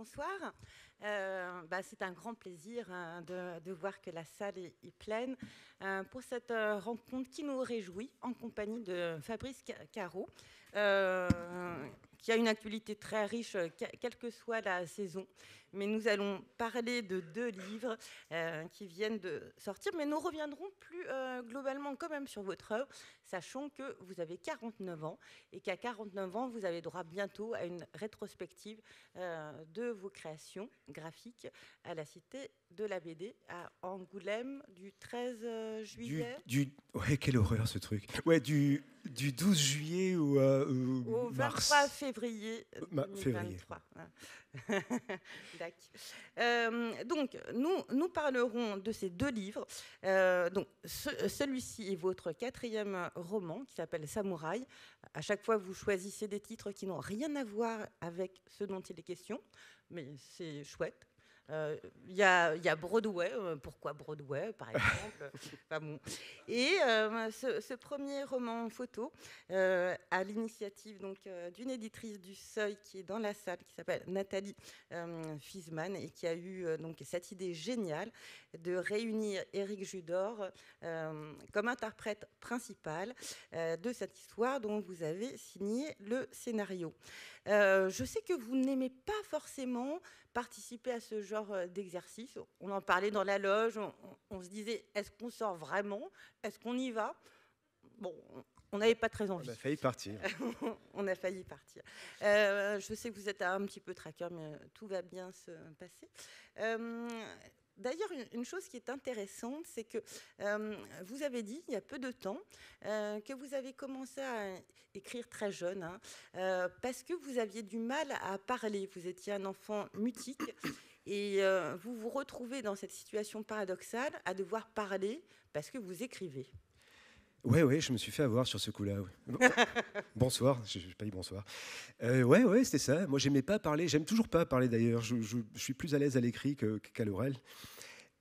bonsoir. Euh, bah, c'est un grand plaisir hein, de, voir que la salle est, pleine euh, pour cette euh, rencontre qui nous réjouit en compagnie de Fabrice Caro qui a une actualité très riche, euh, quelle que soit la saison. Mais nous allons parler de deux livres euh, qui viennent de sortir, mais nous reviendrons plus euh, globalement quand même sur votre œuvre, sachant que vous avez 49 ans et qu'à 49 ans, vous avez droit bientôt à une rétrospective de vos créations graphiques à la Cité de la BD à Angoulême du 13 juillet. Du, quelle horreur ce truc. Ouais, du, du 12 juillet ou, au, au février février 2023. Euh, hein. euh, donc, nous, nous parlerons de ces deux livres. Euh, donc, celui-ci est votre quatrième roman qui s'appelle Samouraï. À chaque fois, vous choisissez des titres qui n'ont rien à voir avec ce dont il est question, mais c'est chouette. Euh, il y, a, Broadway, euh, pourquoi Broadway par exemple euh, Et ce, premier roman en photo, à l'initiative donc d'une éditrice du Seuil qui est dans la salle, qui s'appelle Nathalie Fiesman et qui a eu donc cette idée géniale de réunir Éric Judor comme interprète principal de cette histoire dont vous avez signé le scénario. je sais que vous n'aimez pas forcément participer à ce genre euh, d'exercice. On en parlait dans la loge, on, se disait est-ce qu'on sort vraiment Est-ce qu'on y va Bon, on n'avait pas très envie. On a failli partir. on a failli partir. Euh, je sais que vous êtes un petit peu traqueur, mais euh, tout va bien se passer. D'ailleurs, une chose qui est intéressante, c'est que euh, vous avez dit il y a peu de temps euh, que vous avez commencé à écrire très jeune, hein, euh, parce que vous aviez du mal à parler. Vous étiez un enfant mutique et vous vous retrouvez dans cette situation paradoxale à devoir parler parce que vous écrivez. Ouais, ouais, je me suis fait avoir sur ce coup-là. bonsoir, je n'ai pas dit bonsoir. Euh, ouais, ouais, c'était ça. Moi, j'aimais pas parler, j'aime toujours pas parler d'ailleurs. Je, suis plus à l'aise à l'écrit qu'à l'oral.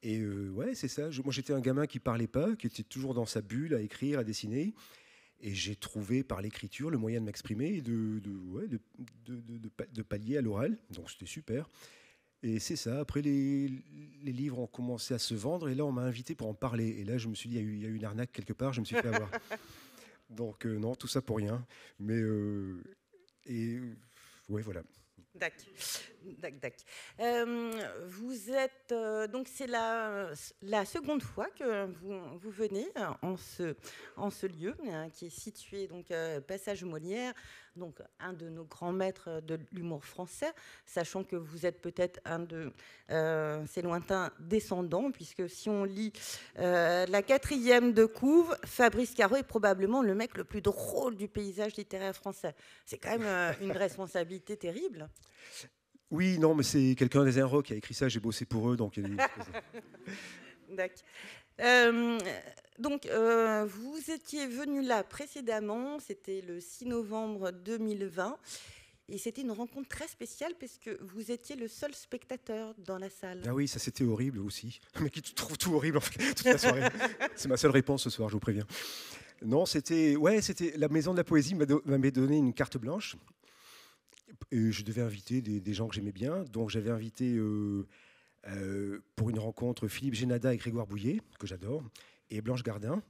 Et euh, ouais, c'est ça. moi, j'étais un gamin qui parlait pas, qui était toujours dans sa bulle à écrire, à dessiner. Et j'ai trouvé par l'écriture le moyen de m'exprimer et de, de, de pallier à l'oral. Donc, c'était super. Et c'est ça. Après, les, livres ont commencé à se vendre et là, on m'a invité pour en parler. Et là, je me suis dit, il y, a eu une arnaque quelque part, je me suis fait avoir. Donc, euh, non, tout ça pour rien. Mais. Euh, et. ouais, voilà. D'accord. Euh, vous êtes. Euh, donc, c'est la, la seconde fois que vous, venez en ce, en ce lieu, hein, qui est situé, donc, Passage Molière donc un de nos grands maîtres de l'humour français, sachant que vous êtes peut-être un de euh, ses lointains descendants, puisque si on lit euh, la quatrième de couve, Fabrice Caro est probablement le mec le plus drôle du paysage littéraire français. C'est quand même euh, une responsabilité terrible. Oui, non, mais c'est quelqu'un des Inro qui a écrit ça, j'ai bossé pour eux, donc il y D'accord. Euh, donc, euh, vous étiez venu là précédemment, c'était le 6 novembre 2020, et c'était une rencontre très spéciale parce que vous étiez le seul spectateur dans la salle. Ah oui, ça c'était horrible aussi. Mais qui trouve tout horrible en fait, toute la soirée. C'est ma seule réponse ce soir, je vous préviens. Non, c'était ouais, c'était la maison de la poésie m'avait donné une carte blanche. Et je devais inviter des, gens que j'aimais bien, donc j'avais invité euh, euh, pour une rencontre Philippe Génada et Grégoire Bouillet, que j'adore, et Blanche Gardin.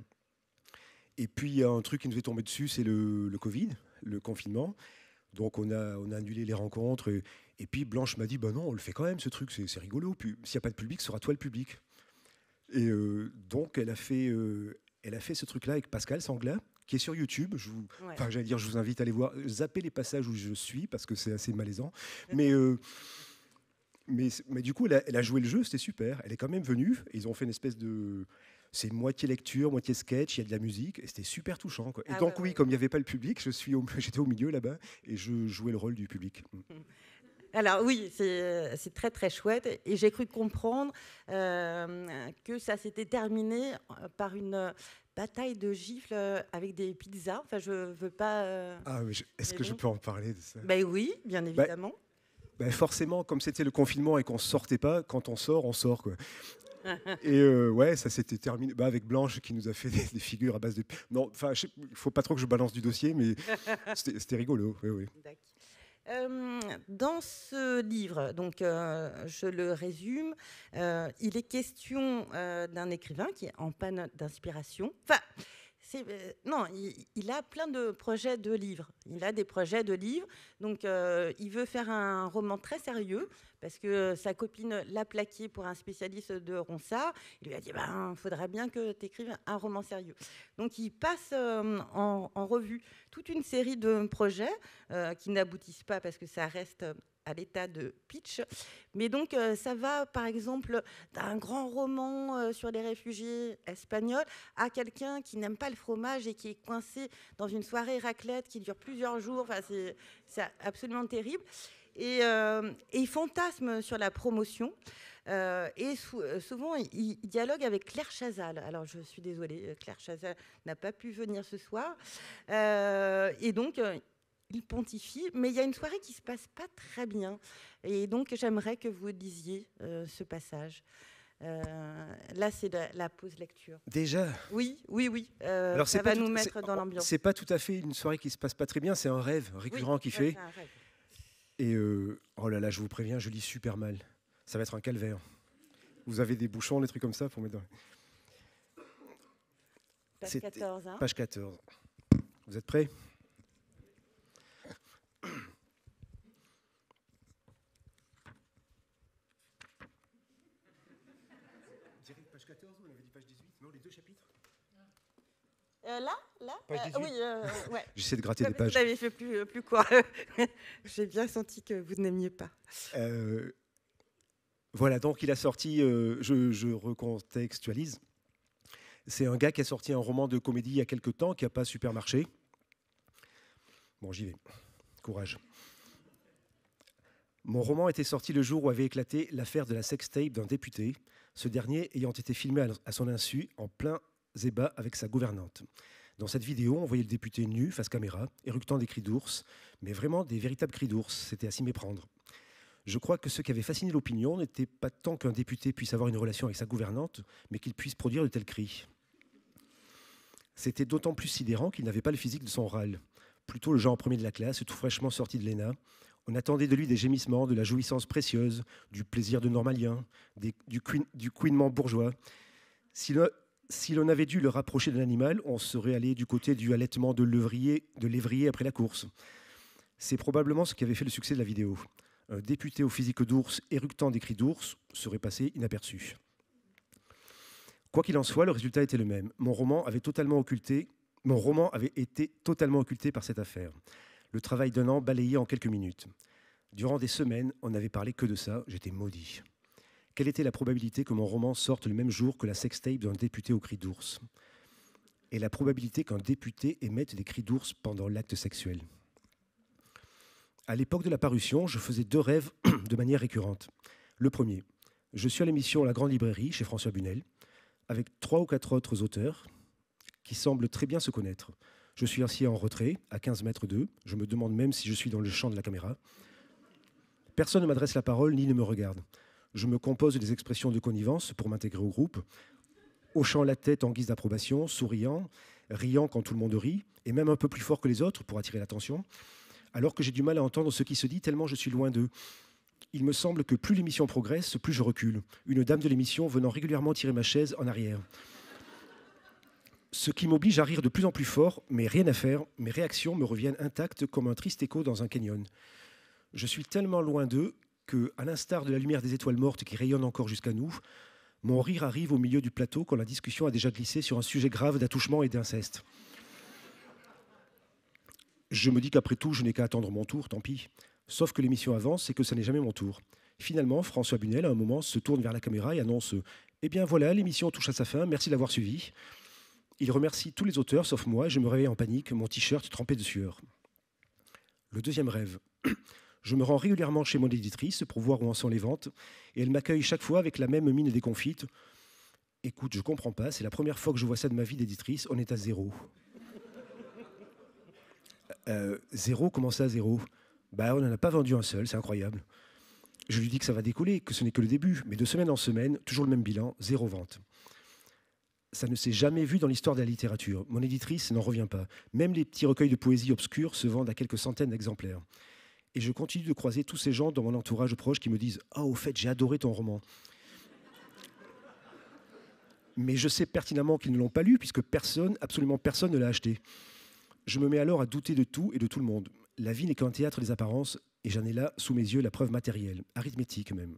Et puis, il y a un truc qui nous est tombé dessus, c'est le, Covid, le confinement. Donc, on a, on a annulé les rencontres. Et, puis, Blanche m'a dit ben non, on le fait quand même, ce truc, c'est rigolo. Puis, s'il n'y a pas de public, ce sera toi le public. Et euh, donc, elle a fait, euh, elle a fait ce truc-là avec Pascal Sangla, qui est sur YouTube. Je vous, enfin, j'allais dire, je vous invite à aller voir, zapper les passages où je suis parce que c'est assez malaisant. Euh, mais, mais, du coup, elle a, elle a joué le jeu, c'était super. Elle est quand même venue. ils ont fait une espèce de, c'est moitié lecture, moitié sketch, il y a de la musique, et c'était super touchant. Et ah donc bah oui, comme il n'y avait pas le public, je suis j'étais au milieu là-bas et je jouais le rôle du public. Alors oui, euh, c'est, très très chouette et j'ai cru comprendre euh, que ça s'était terminé euh, par une bataille de gifles avec des pizzas. Enfin, je veux pas. Ah est-ce que je peux en parler de ça Ben oui, bien ben, évidemment. Ben forcément, comme c'était le confinement et qu'on sortait pas, quand on sort, on sort quoi et euh, ouais, ça s'était terminé bah, avec Blanche qui nous a fait des, figures à base de. Non, enfin, il faut pas trop que je balance du dossier, mais c'était rigolo. Euh, dans ce livre, donc euh, je le résume, il est question d'un écrivain qui est en panne d'inspiration. Enfin, euh, non, il, a plein de projets de livres. Il a des projets de livres. Donc, euh, il veut faire un roman très sérieux parce que euh, sa copine l'a plaqué pour un spécialiste de Ronsard. Il lui a dit, ben, faudra bien que tu écrives un roman sérieux. Donc, il passe en, revue toute une série de projets qui n'aboutissent pas parce que ça reste à l'état de pitch. Mais donc, euh, ça va, par exemple, d'un grand roman euh, sur les réfugiés espagnols à quelqu'un qui n'aime pas le fromage et qui est coincé dans une soirée raclette qui dure plusieurs jours. Enfin, c'est absolument terrible. Euh, et, il fantasme sur la promotion. et souvent, il, dialogue avec Claire Chazal. Alors, je suis désolée, Claire Chazal n'a pas pu venir ce soir. et donc, il pontifie, mais il y a une soirée qui se passe pas très bien. Et donc, j'aimerais que vous lisiez euh, ce passage. Euh, là, c'est la, pause lecture. Déjà Oui, oui, oui. Euh, Alors, ça va nous mettre dans l'ambiance. C'est pas tout à fait une soirée qui se passe pas très bien, c'est un rêve récurrent qui fait. Et oh là là, je vous préviens, je lis super mal. Ça va être un calvaire. Vous avez des bouchons, des trucs comme ça pour mettre. Page 14. Hein. Page 14. Vous êtes prêts Euh, là, là euh, Oui, euh, J'essaie de gratter des pages. Vous avez fait plus, plus quoi J'ai bien senti que vous n'aimiez pas. voilà, donc il a sorti, je, recontextualise. C'est un gars qui a sorti un roman de comédie il y a quelques temps qui n'a pas super marché. Bon, j'y vais. Courage. Mon roman était sorti le jour où avait éclaté l'affaire de la sextape d'un député, ce dernier ayant été filmé à son insu en plein Zeba avec sa gouvernante. Dans cette vidéo, on voyait le député nu, face caméra, éructant des cris d'ours, mais vraiment des véritables cris d'ours, c'était à s'y méprendre. Je crois que ce qui avait fasciné l'opinion n'était pas tant qu'un député puisse avoir une relation avec sa gouvernante, mais qu'il puisse produire de tels cris. C'était d'autant plus sidérant qu'il n'avait pas le physique de son râle, plutôt le genre premier de la classe, tout fraîchement sorti de l'ENA. On attendait de lui des gémissements, de la jouissance précieuse, du plaisir de normalien, du, couinement bourgeois. Si le, si l'on avait dû le rapprocher de l'animal, on serait allé du côté du allaitement de l'évrier, de après la course. C'est probablement ce qui avait fait le succès de la vidéo. Un député au physique d'ours éructant des cris d'ours serait passé inaperçu. Quoi qu'il en soit, le résultat était le même. Mon roman avait totalement occulté, mon roman avait été totalement occulté par cette affaire. Le travail d'un an balayé en quelques minutes. Durant des semaines, on n'avait parlé que de ça. J'étais maudit. Quelle était la probabilité que mon roman sorte le même jour que la sextape d'un député au cri d'ours Et la probabilité qu'un député émette des cris d'ours pendant l'acte sexuel À l'époque de la parution, je faisais deux rêves de manière récurrente. Le premier, je suis à l'émission La Grande Librairie chez François Bunel avec trois ou quatre autres auteurs qui semblent très bien se connaître. Je suis ainsi en retrait, à 15 mètres d'eux. Je me demande même si je suis dans le champ de la caméra. Personne ne m'adresse la parole ni ne me regarde je me compose des expressions de connivence pour m'intégrer au groupe, hochant la tête en guise d'approbation, souriant, riant quand tout le monde rit, et même un peu plus fort que les autres pour attirer l'attention, alors que j'ai du mal à entendre ce qui se dit tellement je suis loin d'eux. Il me semble que plus l'émission progresse, plus je recule, une dame de l'émission venant régulièrement tirer ma chaise en arrière. Ce qui m'oblige à rire de plus en plus fort, mais rien à faire, mes réactions me reviennent intactes comme un triste écho dans un canyon. Je suis tellement loin d'eux que, à l'instar de la lumière des étoiles mortes qui rayonne encore jusqu'à nous, mon rire arrive au milieu du plateau quand la discussion a déjà glissé sur un sujet grave d'attouchement et d'inceste. Je me dis qu'après tout, je n'ai qu'à attendre mon tour, tant pis. Sauf que l'émission avance et que ça n'est jamais mon tour. Finalement, François Bunel, à un moment, se tourne vers la caméra et annonce Eh bien voilà, l'émission touche à sa fin, merci d'avoir suivi. Il remercie tous les auteurs sauf moi et je me réveille en panique, mon t-shirt trempé de sueur. Le deuxième rêve. Je me rends régulièrement chez mon éditrice pour voir où en sont les ventes, et elle m'accueille chaque fois avec la même mine déconfite. Écoute, je comprends pas, c'est la première fois que je vois ça de ma vie d'éditrice, on est à zéro. Euh, zéro, comment à zéro Bah on n'en a pas vendu un seul, c'est incroyable. Je lui dis que ça va décoller, que ce n'est que le début, mais de semaine en semaine, toujours le même bilan, zéro vente. Ça ne s'est jamais vu dans l'histoire de la littérature. Mon éditrice n'en revient pas. Même les petits recueils de poésie obscurs se vendent à quelques centaines d'exemplaires. Et je continue de croiser tous ces gens dans mon entourage proche qui me disent Ah, oh, au fait, j'ai adoré ton roman. Mais je sais pertinemment qu'ils ne l'ont pas lu, puisque personne, absolument personne ne l'a acheté. Je me mets alors à douter de tout et de tout le monde. La vie n'est qu'un théâtre des apparences, et j'en ai là, sous mes yeux, la preuve matérielle, arithmétique même.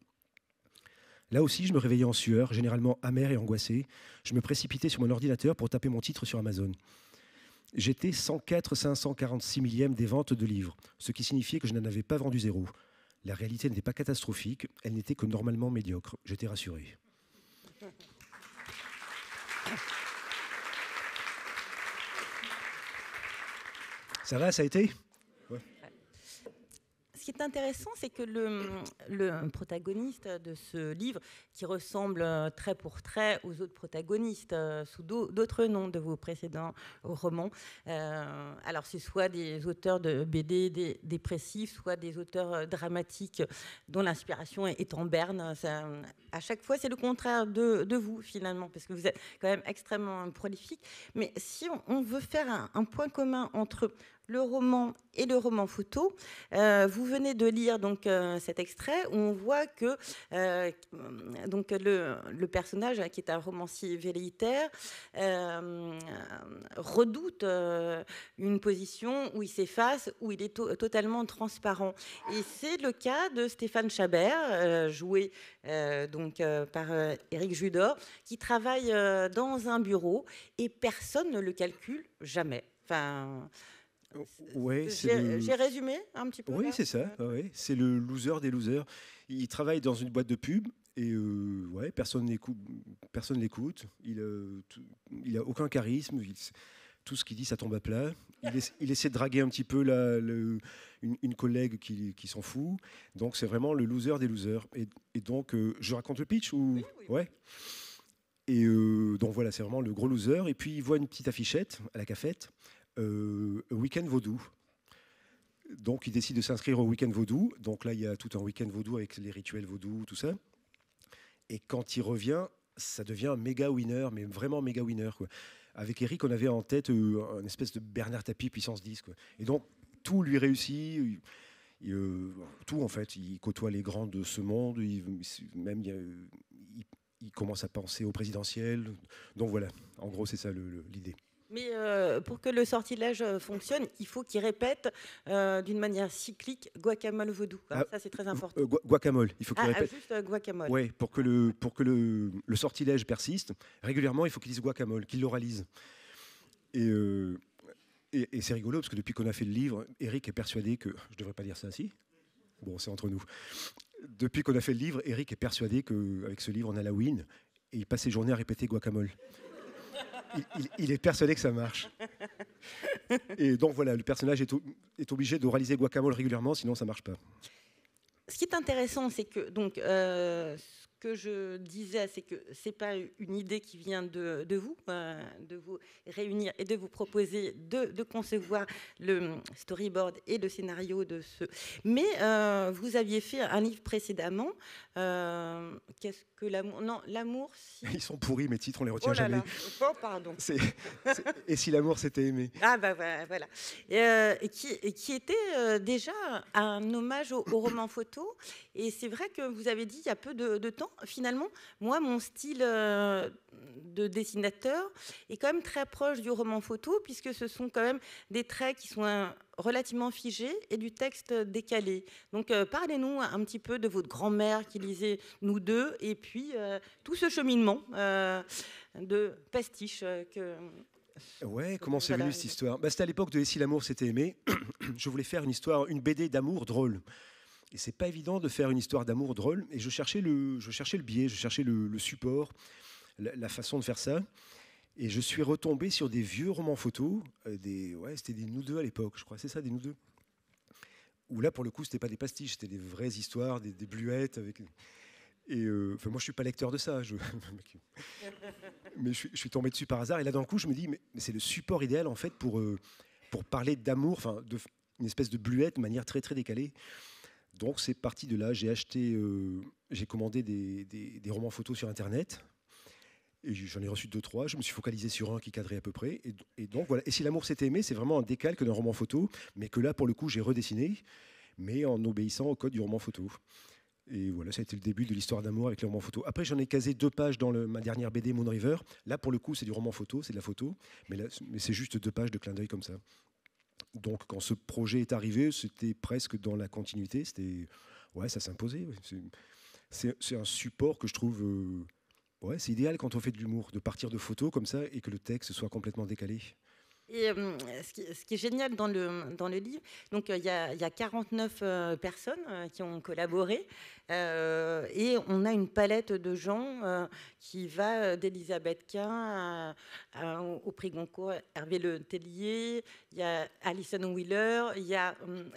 Là aussi, je me réveillais en sueur, généralement amer et angoissé. Je me précipitais sur mon ordinateur pour taper mon titre sur Amazon j'étais 104 546 millième des ventes de livres, ce qui signifiait que je n'en avais pas vendu zéro. La réalité n'était pas catastrophique, elle n'était que normalement médiocre. J'étais rassuré. Ça va, ça a été ce qui est intéressant, c'est que le, le, protagoniste de ce livre, qui ressemble euh, trait pour trait aux autres protagonistes euh, sous d'autres noms de vos précédents romans, euh, alors ce soit des auteurs de BD dépressifs, soit des auteurs dramatiques dont l'inspiration est, en berne. à chaque fois, c'est le contraire de, vous, finalement, parce que vous êtes quand même extrêmement prolifique. Mais si on, veut faire un point commun entre le roman et le roman photo. Euh, vous venez de lire donc euh, cet extrait où on voit que euh, donc le, personnage qui est un romancier véritaire redoute une position où il s'efface, où il est totalement transparent. Et c'est le cas de Stéphane Chabert, joué donc par Éric Judor, qui travaille dans un bureau et personne ne le calcule jamais. Enfin, euh, oh, ouais, J'ai résumé un petit peu. Oui, c'est ça. Oui, C'est le loser des losers. Il travaille dans une boîte de pub et euh, ouais, personne n'écoute. Personne l'écoute. Il, euh, il a aucun charisme. tout ce qu'il dit, ça tombe à plat. Il, essaie de draguer un petit peu le, une, collègue qui, s'en fout. Donc c'est vraiment le loser des losers. Et, donc, je raconte le pitch ou ouais. Et donc voilà, c'est vraiment le gros loser. Et puis il voit une petite affichette à la cafette euh, week-end vaudou. Donc, il décide de s'inscrire au week-end vaudou. Donc là, il y a tout un week-end vaudou avec les rituels vaudou, tout ça. Et quand il revient, ça devient un méga winner, mais vraiment méga winner. Avec Eric, on avait en tête euh, une espèce de Bernard Tapie puissance 10. Et donc, tout lui réussit. Euh, tout, en fait. Il côtoie les grands de ce monde. même, il, commence à penser au présidentiel. Donc voilà, en gros, c'est ça l'idée. Mais euh, pour que le sortilège euh, fonctionne, il faut qu'il répète euh, d'une manière cyclique guacamole vaudou. Hein, ah, ça, c'est très important. guacamole, il faut qu'il ah, ah répète. Juste guacamole. Oui, pour que, le, pour que le, le sortilège persiste, régulièrement, il faut qu'il dise guacamole, qu'il l'oralise. Et, et, et c'est rigolo, parce que depuis qu'on a fait le livre, Eric est persuadé que. Je ne devrais pas dire ça, ainsi Bon, c'est entre nous. Depuis qu'on a fait le livre, Eric est persuadé qu'avec ce livre, on a la win. Et il passe ses journées à répéter guacamole il, est persuadé que ça marche. Et donc voilà, le personnage est, obligé de réaliser guacamole régulièrement, sinon ça marche pas. Ce qui est intéressant, c'est que donc euh, que je disais, c'est que ce n'est pas une idée qui vient de, vous, euh, de vous réunir et de vous proposer de, concevoir le storyboard et le scénario de ce. Mais euh, vous aviez fait un livre précédemment. Euh, qu'est-ce que l'amour Non, l'amour. Ils sont pourris mes titres, on les retient oh jamais. Oh, pardon. et si l'amour s'était aimé Ah bah voilà. Et, qui, qui, était déjà un hommage au, roman photo. Et c'est vrai que vous avez dit il y a peu de temps finalement, moi, mon style euh, de dessinateur est quand même très proche du roman photo, puisque ce sont quand même des traits qui sont euh, relativement figés et du texte décalé. Donc, euh, parlez-nous un petit peu de votre grand-mère qui lisait Nous deux, et puis tout ce cheminement de pastiche que... Ouais, comment c'est venu cette histoire bah, C'était à l'époque de Et si l'amour s'était aimé. Je voulais faire une histoire, une BD d'amour drôle. Et c'est pas évident de faire une histoire d'amour drôle. Et je cherchais le, je cherchais le biais, je cherchais le, support, la, façon de faire ça. Et je suis retombé sur des vieux romans photos, euh, des, ouais, c'était des nous deux à l'époque, je crois, c'est ça, des nous deux. Où là, pour le coup, c'était pas des pastiches, c'était des vraies histoires, des, des bluettes avec. Et euh, moi, je suis pas lecteur de ça. Je... mais je, suis tombé dessus par hasard. Et là, d'un coup, je me dis, mais, c'est le support idéal en fait pour euh, pour parler d'amour, enfin, une espèce de bluette, de manière très très décalée. Donc c'est parti de là. J'ai acheté, euh, j'ai commandé des, romans photos sur Internet. Et j'en ai reçu deux, trois. Je me suis focalisé sur un qui cadrait à peu près. Et, donc voilà. Et si l'amour s'était aimé, c'est vraiment un décalque d'un roman photo, mais que là, pour le coup, j'ai redessiné, mais en obéissant au code du roman photo. Et voilà, ça a été le début de l'histoire d'amour avec les romans photo. Après, j'en ai casé deux pages dans le, ma dernière BD, Moon River. Là, pour le coup, c'est du roman photo, c'est de la photo, mais, mais c'est juste deux pages de clin d'œil comme ça donc quand ce projet est arrivé, c'était presque dans la continuité. C'était ouais, ça s'imposait. C'est un support que je trouve euh, ouais, c'est idéal quand on fait de l'humour, de partir de photos comme ça et que le texte soit complètement décalé. Et euh, ce, qui, ce, qui, est génial dans le, dans le livre, donc euh, il y, a, y, a 49 euh, personnes qui ont collaboré et on a une palette de gens qui va d'Elisabeth Quint au prix Goncourt, Hervé Le Tellier, il y a Alison Wheeler, il y a hum,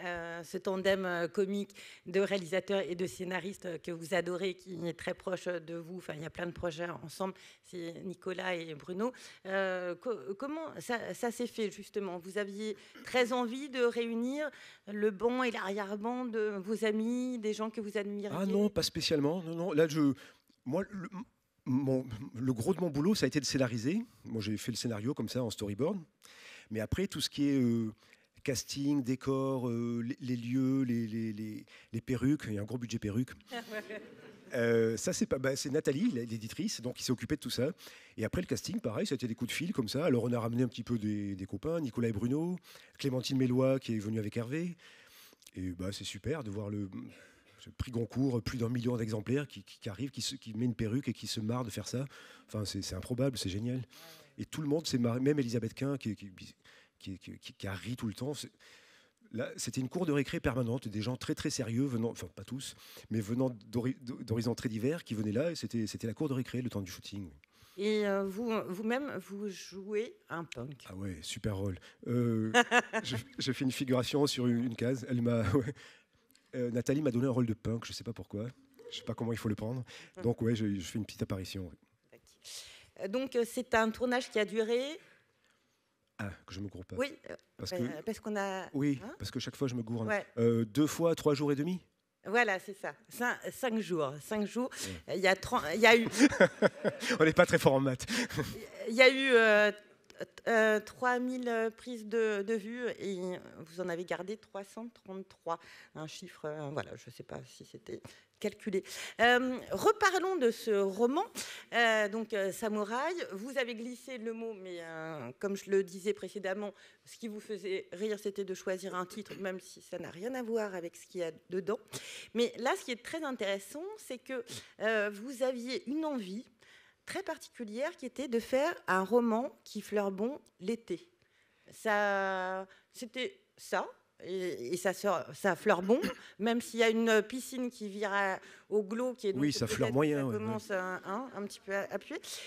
ce tandem comique de réalisateurs et de scénaristes que vous adorez qui est très proche de vous, enfin il y a plein de projets ensemble, c'est Nicolas et Bruno. comment ça, ça fait justement Vous aviez très envie de réunir le banc et l'arrière-banc de vos amis, des gens que vous admirez Ah non, pas spécialement. Non, non. Là, je, moi, le, gros de mon boulot, ça a été de scénariser. Moi, j'ai fait le scénario comme ça en storyboard. Mais après, tout ce qui est euh, casting, décor, euh, les, lieux, les, les, les, perruques, il y a un gros budget perruques. Euh, ça, c'est pas, bah, c'est Nathalie, l'éditrice, donc qui s'est occupée de tout ça. Et après le casting, pareil, ça a été des coups de fil comme ça. Alors on a ramené un petit peu des, copains, Nicolas et Bruno, Clémentine Mélois qui est venue avec Hervé. Et bah, c'est super de voir le, prix Goncourt, plus d'un million d'exemplaires qui, arrive, qui, met une perruque et qui se marre de faire ça. Enfin, c'est improbable, c'est génial. Et tout le monde s'est marré, même Elisabeth Quint qui, qui, a ri tout le temps c'était une cour de récré permanente, des gens très très sérieux venant, enfin pas tous, mais venant d'horizons très divers qui venaient là c'était c'était la cour de récré le temps du shooting. Et euh, vous, euh, vous-même, vous jouez un punk. Ah ouais, super rôle. Euh, je fais une figuration sur une, case. Elle m'a, Nathalie m'a donné un rôle de punk. Je sais pas pourquoi. Je sais pas comment il faut le prendre. Ah. Donc ouais, je fais une petite apparition. Donc c'est un tournage qui a duré ah, que je me gourre pas. Oui, euh, bah, euh, parce qu'on a. Oui, hein parce que chaque fois je me gourre. Euh, deux fois trois jours et demi. Voilà, c'est ça. cinq jours, cinq jours. Il y a il y a eu. On n'est pas très fort en maths. Il y a eu 3000 euh, euh, prises de, vue et vous en avez gardé 333. Un chiffre, euh, voilà, je ne sais pas si c'était calculé. reparlons de ce roman, donc Samouraï. Vous avez glissé le mot, mais comme je le disais précédemment, ce qui vous faisait rire, c'était de choisir un titre, même si ça n'a rien à voir avec ce qu'il y a dedans. Mais là, ce qui est très intéressant, c'est que vous aviez une envie très particulière qui était de faire un roman qui fleure bon l'été. Ça, c'était ça, et, ça, ça fleure bon, même s'il y a une piscine qui vire au glauque. Qui est oui, ça fleure moyen. commence un petit peu à,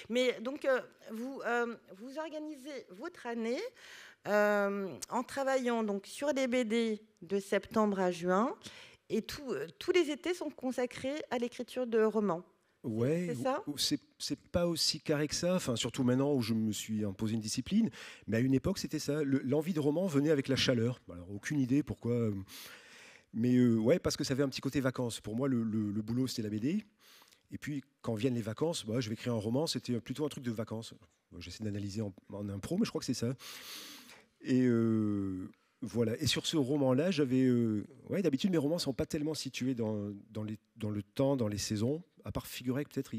Mais donc, euh, vous, euh, vous organisez votre année euh, en travaillant donc sur des BD de septembre à juin, et tous les étés sont consacrés à l'écriture de romans. Ouais, c'est pas aussi carré que ça, enfin, surtout maintenant où je me suis imposé une discipline, mais à une époque c'était ça. L'envie de roman venait avec la chaleur. Alors aucune idée pourquoi. Euh, mais euh, ouais, parce que ça avait un petit côté vacances. Pour moi, le, boulot c'était la BD. Et puis quand viennent les vacances, bah, je vais écrire un roman, c'était plutôt un truc de vacances. J'essaie d'analyser en, impro, mais je crois que c'est ça. Et. Euh, voilà. Et sur ce roman-là, j'avais. ouais, d'habitude, mes romans ne sont pas tellement situés dans, les, dans, le temps, dans les saisons à part que peut-être,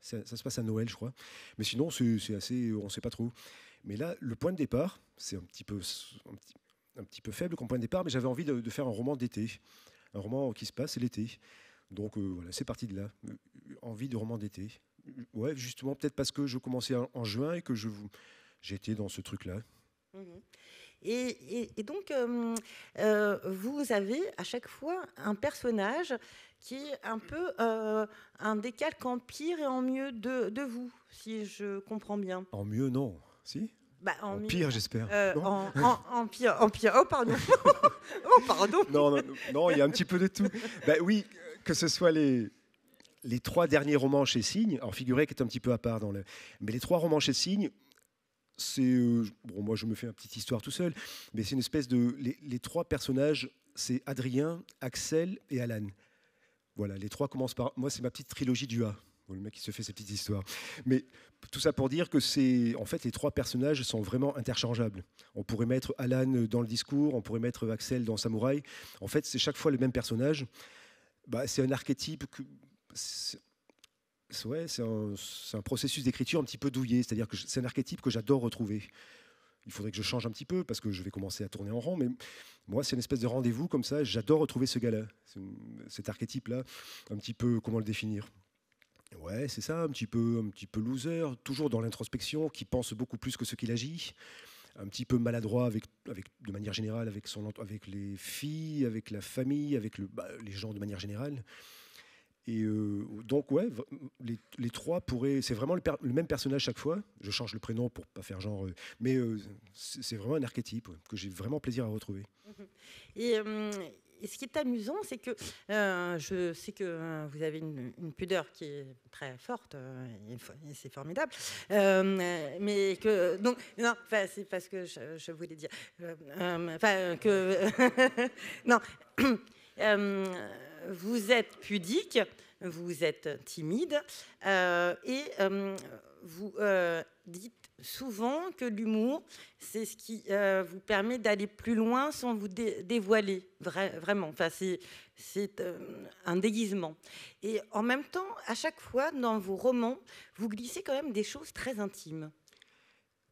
ça, ça, se passe à Noël, je crois. Mais sinon, c'est assez, on ne sait pas trop. Mais là, le point de départ, c'est un petit peu, un petit, peu faible comme point de départ, mais j'avais envie de, faire un roman d'été, un roman qui se passe l'été. Donc euh, voilà, c'est parti de là. Euh, envie de roman d'été. Euh, ouais, justement, peut-être parce que je commençais en, juin et que je j'étais dans ce truc-là. Mhm. Et, donc, vous avez à chaque fois un personnage qui est un peu euh, un décalque en pire et en mieux de, vous, si je comprends bien. En mieux, non. Si bah, en, pire, j'espère. Euh, en, pire, en pire. Oh, pardon. oh, pardon. Non, non, il y a un petit peu de tout. Bah, oui, que ce soit les, les trois derniers romans chez Signe, alors Figuré qui est un petit peu à part dans le. Mais les trois romans chez Signe, c'est. Euh, bon, moi, je me fais une petite histoire tout seul, mais c'est une espèce de. les trois personnages, c'est Adrien, Axel et Alan. Voilà, les trois commencent par. Moi, c'est ma petite trilogie du A. Le mec qui se fait ses petites histoires. Mais tout ça pour dire que c'est, en fait, les trois personnages sont vraiment interchangeables. On pourrait mettre Alan dans le discours, on pourrait mettre Axel dans Samouraï. En fait, c'est chaque fois le même personnage. Bah, c'est un archétype c'est un, un, processus d'écriture un petit peu douillé, c'est-à-dire que c'est un archétype que j'adore retrouver il faudrait que je change un petit peu parce que je vais commencer à tourner en rond. Mais moi, c'est une espèce de rendez-vous comme ça. J'adore retrouver ce gars-là, cet archétype-là, un petit peu, comment le définir Ouais, c'est ça, un petit peu, un petit peu loser, toujours dans l'introspection, qui pense beaucoup plus que ce qu'il agit, un petit peu maladroit avec, de manière générale, avec, son, avec les filles, avec la famille, avec bah, les gens de manière générale. Et euh, donc, ouais, les, trois pourraient. C'est vraiment le, même personnage chaque fois. Je change le prénom pour pas faire genre. Euh, mais euh, c'est vraiment un archétype que j'ai vraiment plaisir à retrouver. Et. ce qui est amusant, c'est que je sais que vous avez une, pudeur qui est très forte, et, c'est formidable. mais que donc non, c'est parce que je, je voulais dire, enfin que non. vous êtes pudique, vous êtes timide euh, et euh, vous euh, dites souvent que l'humour, c'est ce qui vous permet d'aller plus loin sans vous dévoiler, vraiment. Enfin, c'est un déguisement. Et en même temps, à chaque fois, dans vos romans, vous glissez quand même des choses très intimes.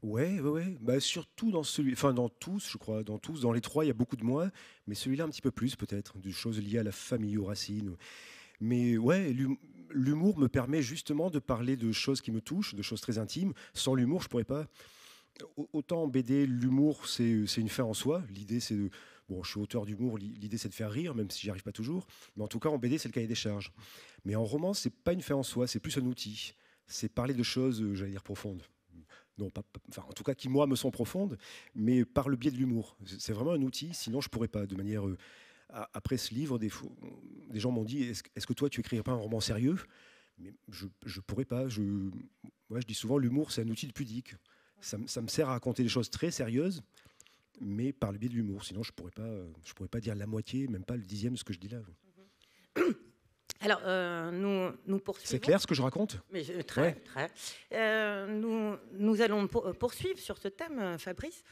Ouais, ouais, Bah, surtout dans celui, enfin dans tous, je crois, dans tous, dans les trois, il y a beaucoup de moi, mais celui-là un petit peu plus peut-être, des choses liées à la famille, aux racines. Mais ouais, l'humour me permet justement de parler de choses qui me touchent, de choses très intimes. Sans l'humour, je pourrais pas. Autant en BD, l'humour, c'est une fin en soi. L'idée, c'est de, Bon, je suis auteur d'humour, l'idée c'est de faire rire, même si j'y arrive pas toujours. Mais en tout cas, en BD, c'est le cahier des charges. Mais en roman, c'est pas une fin en soi, c'est plus un outil. C'est parler de choses, j'allais dire, profondes en tout cas qui moi me sont profondes, mais par le biais de l'humour. C'est vraiment un outil, sinon je pourrais pas de manière... Euh, après ce livre, des, des gens m'ont dit, est-ce que toi tu écrirais pas un roman sérieux Mais je ne pourrais pas. Je, moi, je dis souvent, l'humour, c'est un outil pudique. Ça, ça, me sert à raconter des choses très sérieuses, mais par le biais de l'humour. Sinon, je ne pourrais, pas, euh, je pourrais pas dire la moitié, même pas le dixième de ce que je dis là. Alors, euh, nous, nous poursuivons. C'est clair ce que je raconte Mais, Très, très. Euh, nous, nous, allons poursuivre sur ce thème, euh, Fabrice.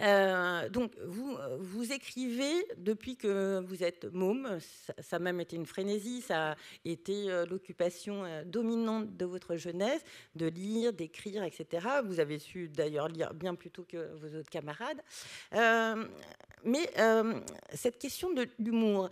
Euh, donc, vous, euh, vous écrivez depuis que vous êtes môme. Ça, a même été une frénésie. Ça a été euh, l'occupation dominante de votre jeunesse, de lire, d'écrire, etc. Vous avez su d'ailleurs lire bien plus tôt que vos autres camarades. mais cette question de l'humour,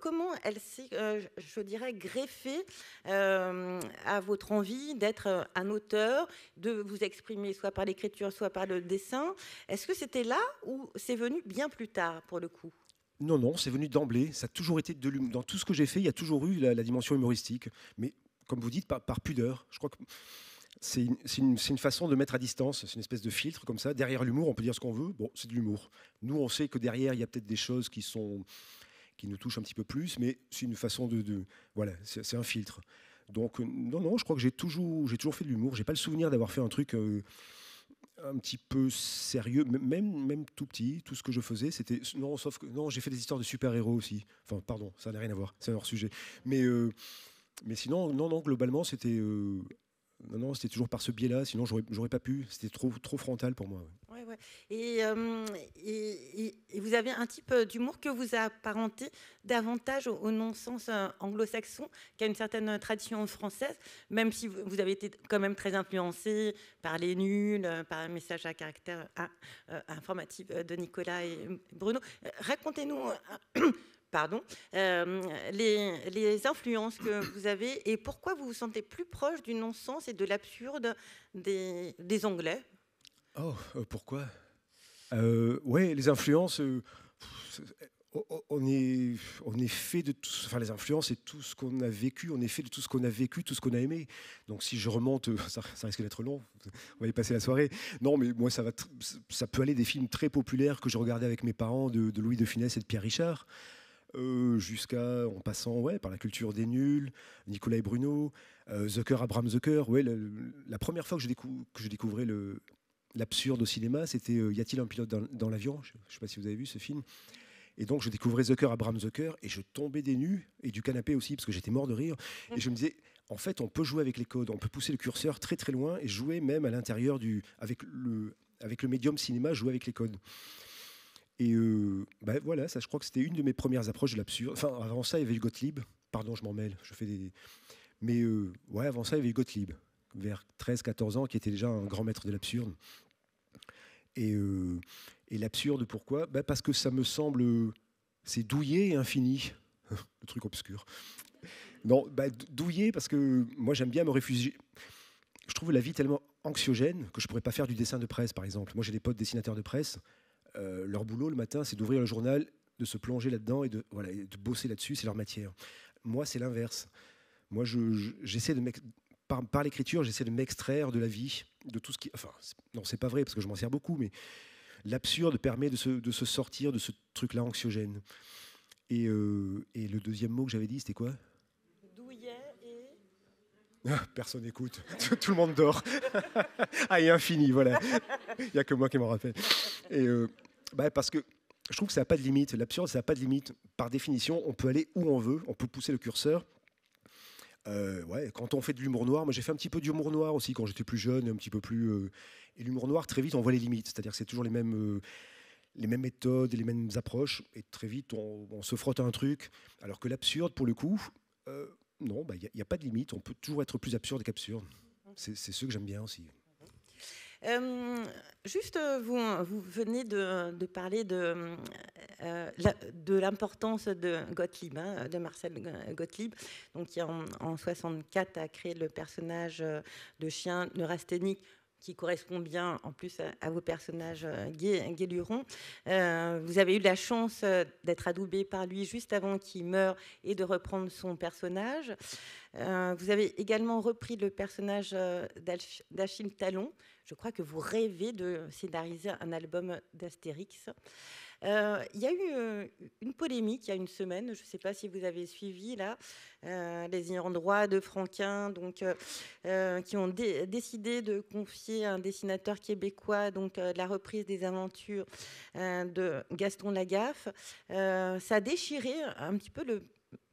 comment elle s'est, je dirais, greffée à votre envie d'être un auteur, de vous exprimer soit par l'écriture, soit par le dessin est-ce que c'était là ou c'est venu bien plus tard pour le coup non, non, c'est venu d'emblée. Ça a toujours été de Dans tout ce que j'ai fait, il y a toujours eu la, dimension humoristique. Mais comme vous dites, par, par pudeur. Je crois que c'est une, façon de mettre à distance, c'est une espèce de filtre comme ça. Derrière l'humour, on peut dire ce qu'on veut. Bon, c'est de l'humour. Nous, on sait que derrière, il y a peut-être des choses qui sont qui nous touchent un petit peu plus, mais c'est une façon de, voilà, c'est un filtre. Donc euh, non, non, je crois que j'ai toujours, j'ai toujours fait de l'humour. J'ai pas le souvenir d'avoir fait un truc. Euh, un petit peu sérieux, même, même tout petit, tout ce que je faisais, c'était non, sauf que non, j'ai fait des histoires de super-héros aussi. Enfin, pardon, ça n'a rien à voir, c'est un hors sujet. Mais euh, mais sinon, non, non, globalement, c'était euh, non, c'était toujours par ce biais-là, sinon j'aurais pas pu, c'était trop, trop frontal pour moi. Ouais. Ouais, euh, Et, vous avez un type euh, d'humour que vous apparentez davantage au, non-sens euh, anglo-saxon qu'à une certaine tradition française, même si vous avez été quand même très influencé par les nuls, par un message à caractère informatif de Nicolas et Bruno. Racontez-nous pardon, euh, les, influences que vous avez et pourquoi vous vous sentez plus proche du non-sens et de l'absurde des, Anglais Oh, euh, pourquoi euh, Ouais, les influences, euh, on, est, fait de tout, enfin les influences et tout ce qu'on a vécu, on est fait de tout ce qu'on a vécu, tout ce qu'on a aimé. Donc si je remonte, ça, risque d'être long, on va y passer la soirée. Non, mais moi ça va, ça peut aller des films très populaires que je regardais avec mes parents de, de Louis de Funès et de Pierre Richard. Euh, jusqu'à, en passant ouais, par la culture des nuls, Nicolas et Bruno, euh, Zucker, Abraham Zucker. Ouais, la, première fois que je, découvrais l'absurde au cinéma, c'était euh, Y a-t-il un pilote dans, l'avion Je ne sais pas si vous avez vu ce film. Et donc, je découvrais Zucker, Abraham Zucker, et je tombais des nus et du canapé aussi, parce que j'étais mort de rire. Et je me disais, en fait, on peut jouer avec les codes, on peut pousser le curseur très très loin, et jouer même à l'intérieur du. avec le, avec le médium cinéma, jouer avec les codes. Et euh, bah, voilà, ça, je crois que c'était une de mes premières approches de l'absurde. Enfin, avant ça, il y avait Gottlieb. Pardon, je m'en mêle, je fais des. Mais euh, ouais, avant ça, il y avait Gottlieb, vers 13-14 ans, qui était déjà un grand maître de l'absurde. Et, euh, et l'absurde, pourquoi bah, Parce que ça me semble. C'est douillé et infini. le truc obscur. Non, bah, douillé, parce que moi, j'aime bien me réfugier. Je trouve la vie tellement anxiogène que je pourrais pas faire du dessin de presse, par exemple. Moi, j'ai des potes dessinateurs de presse. Euh, leur boulot le matin, c'est d'ouvrir le journal, de se plonger là-dedans et de, voilà, de bosser là-dessus, c'est leur matière. Moi, c'est l'inverse. Moi, de par, l'écriture, j'essaie de m'extraire de la vie, de tout ce qui. Enfin, non, c'est pas vrai parce que je m'en sers beaucoup, mais l'absurde permet de se, sortir de ce truc-là anxiogène. Et, euh, et, le deuxième mot que j'avais dit, c'était quoi Personne n'écoute, tout, le monde dort. ah, est infini, voilà. Il n'y a que moi qui m'en rappelle. Et euh, bah, parce que je trouve que ça n'a pas de limite. L'absurde, ça n'a pas de limite. Par définition, on peut aller où on veut, on peut pousser le curseur. Euh, ouais, quand on fait de l'humour noir, moi j'ai fait un petit peu d'humour noir aussi quand j'étais plus jeune, un petit peu plus. Euh, et l'humour noir, très vite, on voit les limites. C'est-à-dire que c'est toujours les mêmes, les mêmes méthodes et les mêmes approches. Et très vite, on, on se frotte à un truc. Alors que l'absurde, pour le coup, non, bah, il n'y a, pas de limite. On peut toujours être plus absurde qu'absurde. C'est ce que j'aime bien aussi. Euh, juste, vous, venez de, parler de, euh, de l'importance de Gottlieb, hein, de Marcel Gottlieb, donc qui en, 1964 a créé le personnage euh, de chien neurasthénique qui correspond bien en plus à, vos personnages euh, gay euh, vous avez eu la chance euh, d'être adoubé par lui juste avant qu'il meure et de reprendre son personnage. vous avez également repris le personnage d'Achille Talon. Je crois que vous rêvez de scénariser un album d'Astérix. Euh, il y a eu euh, une polémique il y a une semaine, je ne sais pas si vous avez suivi là, euh, les ayants de Franquin, donc, qui ont décidé de confier à un dessinateur québécois donc, la reprise des aventures de Gaston Lagaffe. ça a déchiré un petit peu le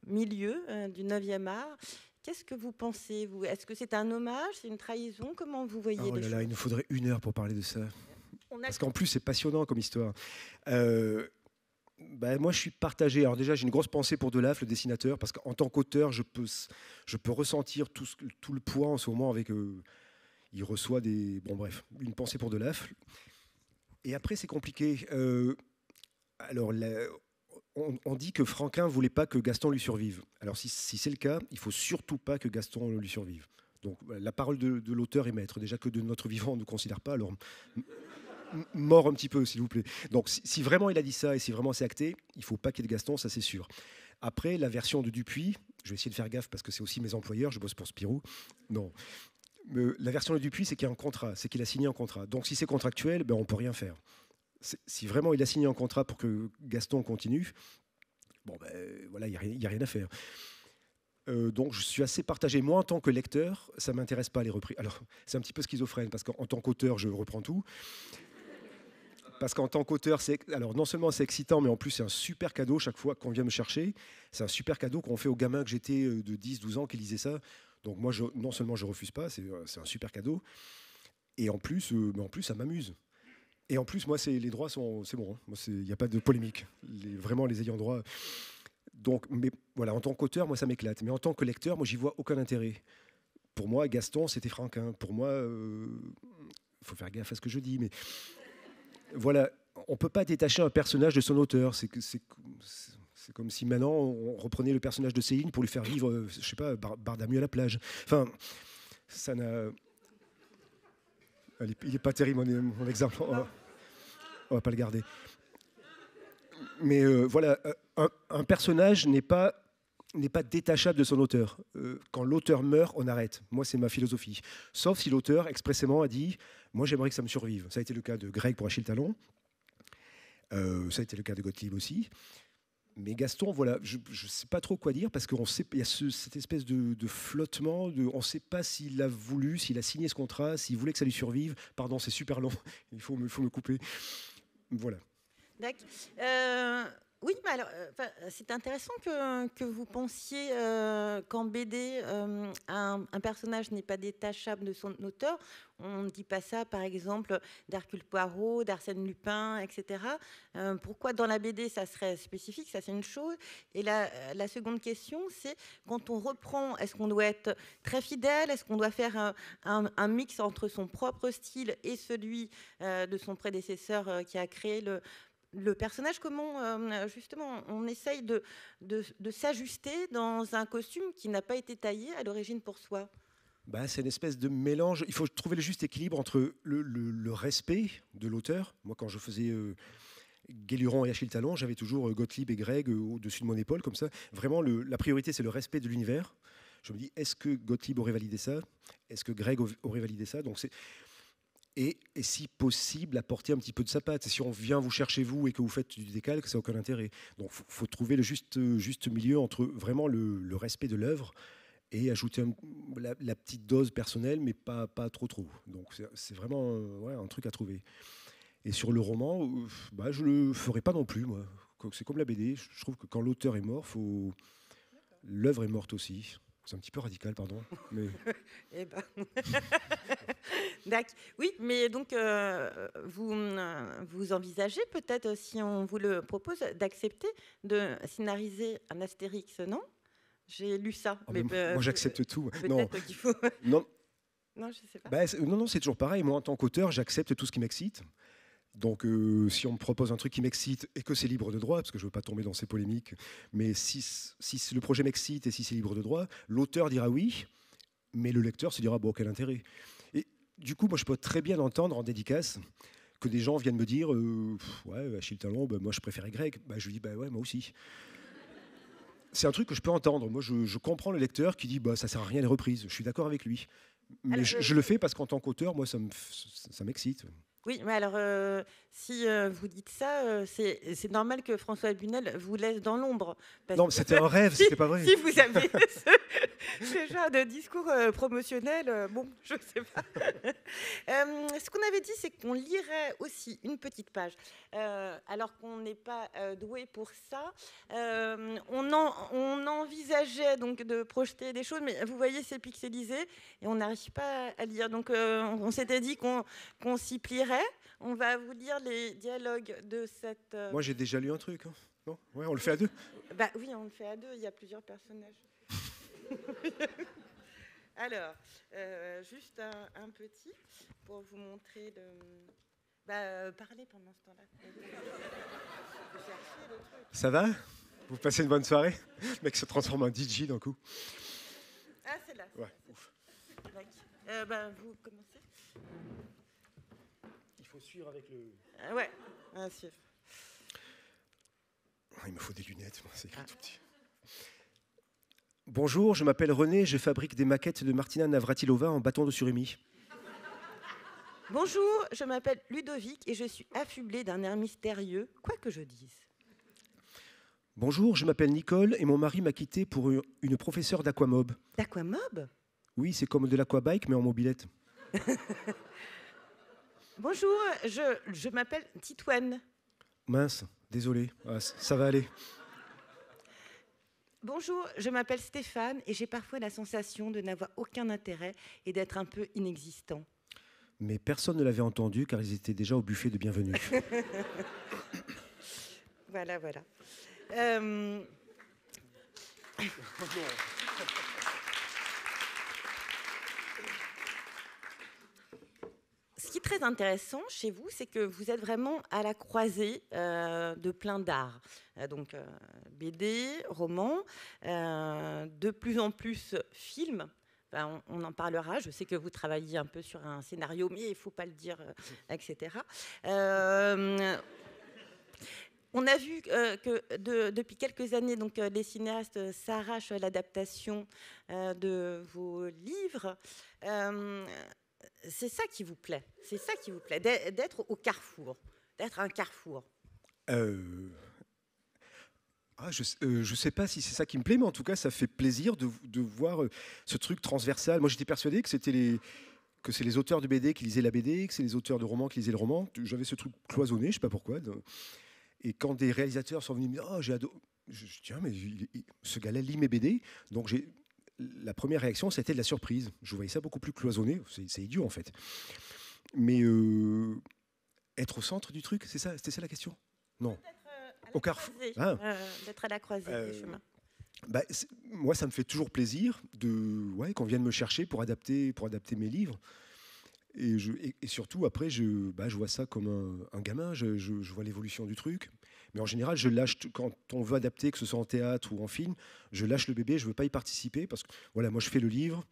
milieu du 9e art. Qu'est-ce que vous pensez, vous Est-ce que c'est un hommage C'est une trahison Comment vous voyez oh les choses Il nous faudrait une heure pour parler de ça. Parce qu'en plus, c'est passionnant comme histoire. Euh, ben, moi, je suis partagé. Alors déjà, j'ai une grosse pensée pour Delaf, le dessinateur, parce qu'en tant qu'auteur, je peux, je peux ressentir tout, ce, tout, le poids en ce moment avec... Euh, il reçoit des... Bon, bref, une pensée pour Delaf. Et après, c'est compliqué. Euh, alors, on, dit que Franquin voulait pas que Gaston lui survive. Alors, si, c'est le cas, il faut surtout pas que Gaston lui survive. Donc, la parole de, l'auteur est maître. Déjà que de notre vivant, on ne considère pas. Alors, mort un petit peu, s'il vous plaît. Donc, si, vraiment il a dit ça et si vraiment c'est acté, il faut pas qu'il y ait de Gaston, ça c'est sûr. Après, la version de Dupuis, je vais essayer de faire gaffe parce que c'est aussi mes employeurs, je bosse pour Spirou. Non. Mais la version de Dupuis, c'est qu'il y a un contrat, c'est qu'il a signé un contrat. Donc, si c'est contractuel, ben, on peut rien faire. Si vraiment il a signé un contrat pour que Gaston continue, bon, ben, voilà, il n'y a, rien à faire. Euh, donc je suis assez partagé. Moi, en tant que lecteur, ça m'intéresse pas les reprises. Alors, c'est un petit peu schizophrène parce qu'en tant qu'auteur, je reprends tout parce qu'en tant qu'auteur, c'est alors non seulement c'est excitant, mais en plus c'est un super cadeau chaque fois qu'on vient me chercher. C'est un super cadeau qu'on fait aux gamins que j'étais euh, de 10-12 ans qui lisaient ça. Donc moi, je, non seulement je refuse pas, c'est euh, un super cadeau, et en plus, euh, mais en plus ça m'amuse. Et en plus, moi, les droits sont, c'est bon, il hein. n'y a pas de polémique. vraiment, les ayants droit. Donc, mais voilà, en tant qu'auteur, moi, ça m'éclate. Mais en tant que lecteur, moi, j'y vois aucun intérêt. Pour moi, Gaston, c'était Franquin. Pour moi, il faut faire gaffe à ce que je dis, mais voilà, on ne peut pas détacher un personnage de son auteur. C'est comme si maintenant on reprenait le personnage de Céline pour lui faire vivre, euh, je sais pas, Bardamu à la plage. Enfin, ça n'a. Il n'est pas terrible mon, exemple. On va, va pas le garder. Mais euh, voilà, euh, un personnage n'est pas n'est pas détachable de son auteur. Euh, quand l'auteur meurt, on arrête. Moi, c'est ma philosophie. Sauf si l'auteur expressément a dit Moi, j'aimerais que ça me survive. Ça a été le cas de Greg pour Achille Talon. Euh, ça a été le cas de Gottlieb aussi. Mais Gaston, voilà, je ne sais pas trop quoi dire parce qu'il y a cette espèce de, flottement. on ne sait pas s'il a voulu, s'il a signé ce contrat, s'il voulait que ça lui survive. Pardon, c'est super long. Il faut me, faut me couper. Voilà. Euh, oui, mais alors, euh, c'est intéressant que, vous pensiez euh, qu'en BD, euh, un, personnage n'est pas détachable de son auteur. On ne dit pas ça, par exemple, d'Hercule Poirot, d'Arsène Lupin, etc. pourquoi dans la BD, ça serait spécifique Ça, c'est une chose. Et la, la seconde question, c'est quand on reprend, est-ce qu'on doit être très fidèle Est-ce qu'on doit faire un, mix entre son propre style et celui de son prédécesseur qui a créé le le personnage, comment euh, justement on essaye de, de, s'ajuster dans un costume qui n'a pas été taillé à l'origine pour soi bah, C'est une espèce de mélange. Il faut trouver le juste équilibre entre le, respect de l'auteur. Moi, quand je faisais. Euh, Guéluron et Achille Talon, j'avais toujours euh, Gottlieb et Greg euh, au-dessus de mon épaule, comme ça. Vraiment, la priorité, c'est le respect de l'univers. Je me dis, est-ce que Gottlieb aurait validé ça Est-ce que Greg aurait validé ça et, si possible, apporter un petit peu de sa patte. Si on vient vous chercher vous et que vous faites du décalque, ça n'a aucun intérêt. Donc, faut, faut trouver le juste, juste milieu entre vraiment le, respect de l'œuvre et ajouter la, petite dose personnelle, mais pas, pas trop trop. Donc, c'est vraiment euh, un truc à trouver. Et sur le roman, bah, je le ferai pas non plus, C'est comme la BD. Je trouve que quand l'auteur est mort, faut l'œuvre est morte aussi. C'est un petit peu radical, pardon. Eh ben... oui, mais donc euh, vous, euh, vous envisagez peut-être, euh, si on vous le propose, d'accepter de scénariser un Astérix, non J'ai lu ça. Ah, mais moi, j'accepte tout. Non. Faut... non. non. je sais pas. Bah, non, non, c'est toujours pareil. Moi, en tant qu'auteur, j'accepte tout ce qui m'excite. Donc, euh, si on me propose un truc qui m'excite et que c'est libre de droit, parce que je ne veux pas tomber dans ces polémiques, mais si, le projet m'excite et si c'est libre de droit, l'auteur dira oui, mais le lecteur se dira bon, quel intérêt Et du coup, moi, je peux très bien entendre en dédicace que des gens viennent me dire euh, ouais, Achille Talon, ben, moi, je préférais grec. Ben, je lui dis bah ouais, moi aussi. C'est un truc que je peux entendre. Moi, je, comprends le lecteur qui dit bah ça sert à rien les reprises. Je suis d'accord avec lui, mais euh, je, le fais parce qu'en tant qu'auteur, moi, ça m'excite. Oui, mais alors, euh, si euh, vous dites ça, euh, c'est normal que François Bunel vous laisse dans l'ombre. Non, c'était un rêve, c'était pas vrai. Si vous avez ce, genre de discours promotionnel, bon, je ne sais pas. ce qu'on avait dit, c'est qu'on lirait aussi une petite page. alors qu'on n'est pas doué pour ça, on, on envisageait donc de projeter des choses, mais vous voyez, c'est pixelisé et on n'arrive pas à lire. Donc, on, s'était dit qu'on qu'on s'y plierait on va vous lire les dialogues de cette. Euh, Moi, j'ai déjà lu un truc. Hein. ouais, on le fait à deux bah, Oui, on le fait à deux. Il y a plusieurs personnages. Alors, euh, juste un, petit pour vous montrer de. Bah, euh, parlez pendant ce temps-là. Ça va Vous passez une bonne soirée Le mec se transforme en DJ d'un coup. Ah, c'est là. Ouais, bah, vous commencez faut suivre avec le. Ah ouais, ah, Il me faut des lunettes, écrit ah. tout petit. Bonjour, je m'appelle René, je fabrique des maquettes de Martina Navratilova en bâton de surimi. Bonjour, je m'appelle Ludovic et je suis affublé d'un air mystérieux, quoi que je dise. Bonjour, je m'appelle Nicole et mon mari m'a quitté pour une, professeure d'aquamob. D'aquamob Oui, c'est comme de l'aquabike mais en mobilette. Bonjour, je, m'appelle Titoine. Mince, désolé, ah, ça va aller. Bonjour, je m'appelle Stéphane et j'ai parfois la sensation de n'avoir aucun intérêt et d'être un peu inexistant. Mais personne ne l'avait entendu car ils étaient déjà au buffet de bienvenue. voilà, voilà. Euh, très intéressant chez vous, c'est que vous êtes vraiment à la croisée euh, de plein d'arts. Euh, donc euh, BD, roman, de plus en plus films. Ben, on, en parlera. Je sais que vous travaillez un peu sur un scénario, mais il ne faut pas le dire, etc. On a vu que depuis quelques années, donc, les cinéastes s'arrachent à l'adaptation de vos livres. Euh, c'est ça qui vous plaît. C'est ça qui vous plaît, d'être au carrefour, d'être un carrefour. Euh, ah, je ne euh, sais pas si c'est ça qui me plaît, mais en tout cas, ça fait plaisir de, voir euh, ce truc transversal. Moi, j'étais persuadé que c'était les c'est les auteurs de BD qui lisaient la BD, que c'est les auteurs de romans qui lisaient le roman. J'avais ce truc cloisonné, je ne sais pas pourquoi. Et quand des réalisateurs sont venus me dire, oh, j'ai adoré, je, tiens, ah, mais ce gars-là lit mes BD, donc j'ai la première réaction, c'était de la surprise. Je voyais ça beaucoup plus cloisonné. C'est idiot, en fait. Mais euh, être au centre du truc, c'est ça C'était ça la question Non. Euh, au carrefour. Ah. Euh, d'être à la croisée chemins. Bah, moi, ça me fait toujours plaisir de ouais, qu'on vienne me chercher pour adapter, pour adapter mes livres. Et, surtout, après, je, bah, je vois ça comme un, gamin. je vois l'évolution du truc. Mais en général, je lâche, quand on veut adapter, que ce soit en théâtre ou en film, je lâche le bébé, je ne veux pas y participer parce que voilà, moi je fais le livre